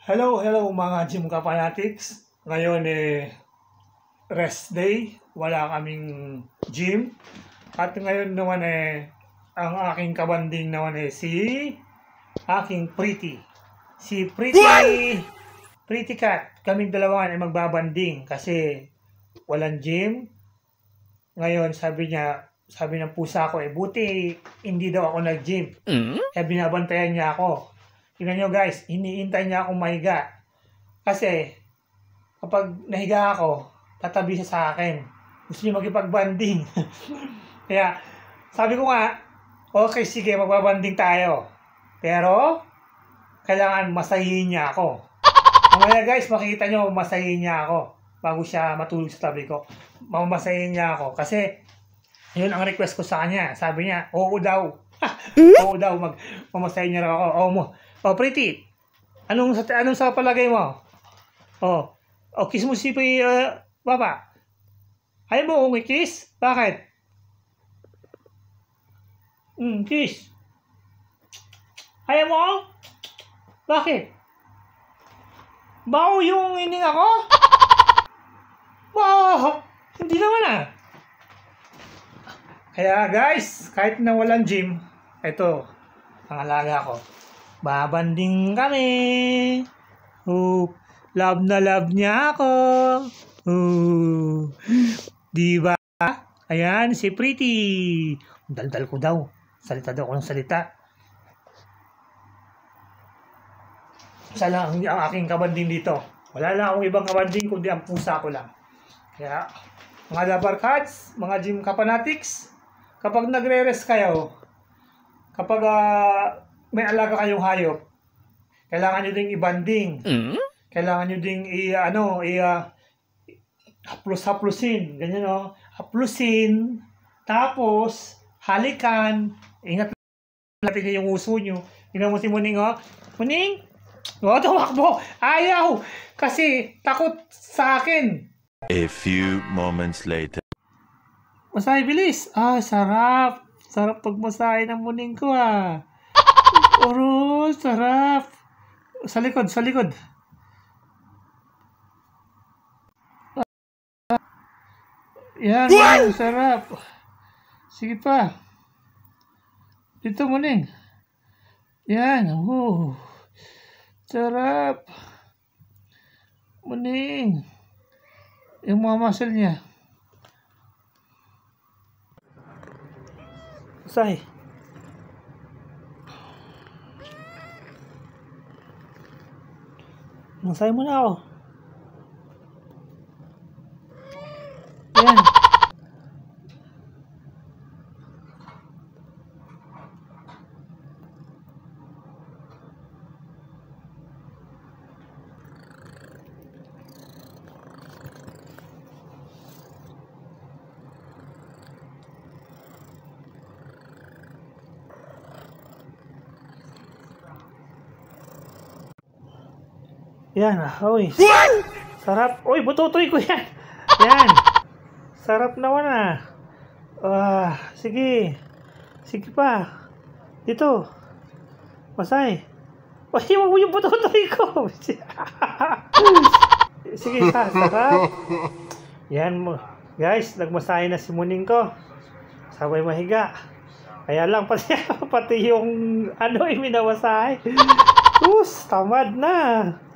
Hello, hello mga gym ka fanatics. Ngayon eh rest day, wala kaming gym. At ngayon naman eh ang aking kabanding naman eh si aking pretty. Si pretty What? pretty cat. Kaming dalawa ay magbabanding kasi walang gym. Ngayon sabi niya, sabi ng pusa ko eh buti hindi daw ako nag-gym. Mm? Eh binabantayan niya ako Tignan nyo guys, iniintay niya akong mahiga. Kasi, kapag nahiga ako, tatabi siya sa akin. Gusto niya magkipag-banding. Kaya, sabi ko nga, okay, sige, magbabanding tayo. Pero, kailangan masahihin niya ako. Mamaya guys, makikita nyo, masahihin niya ako bago siya matulog sa tabi ko. Mamasahihin niya ako. Kasi, yun ang request ko sa kanya. Sabi niya, oo daw. Hmm? oo daw, mag, mamasahihin niya ako. Oo mo. Oh, pretty. Anong sa anong sa palagay mo? Oh. Oh, kiss mo si uh, Papa. Ayaw mo kung i-kiss? Bakit? Mm, kiss. Ayaw mo? Bakit? Bao yung ining ako? Wow! Hindi naman ah. Kaya guys, kahit na walang gym, ito, ang alaga ko. Babanding kami. Oh, love na love niya ako. Oh. Di ba? Ayan, si Pretty. Daldal ko daw. Salita daw ko ng salita. Isa lang ang, ang aking kabanding dito. Wala lang akong ibang kabanding kundi ang pusa ko lang. Kaya, mga Dabar Cats, mga Gym Kapanatics, kapag nagre-rest kayo, kapag uh, may alaga kayong hayop, kailangan nyo ding ibanding. Mm? Kailangan nyo ding i, ano, i, uh, ah, haplos Ganyan, no? Oh. Haplosin. Tapos, halikan. Ingat natin yung uso nyo. Tingnan mo si Muning, oh. Muning! Oh, tumakbo! Ayaw! Kasi takot sa akin. A few moments later. masay bilis. Ah, sarap. Sarap pagmasahin ng muning ko, ah. Oro, sarap. Sa likod, sa likod. Yan, yan sarap. Sige pa. Dito muling. Eh. Yan. Woo. Sarap. Muling. Eh. Yung mga muscle niya. Say. Masaya mo na ako. Yan, ah, oy. Sarap. Oy, bututoy ko yan. Yan. Sarap naman ah. Ah, sige. Sige pa. Dito. Masay. Oy, mo yung bututoy ko. sige, ha, sarap. Yan mo. Guys, nagmasay na si Muning ko. Sabay mahiga. Kaya lang pati, pati yung ano, iminawasahay. Us, tamad na.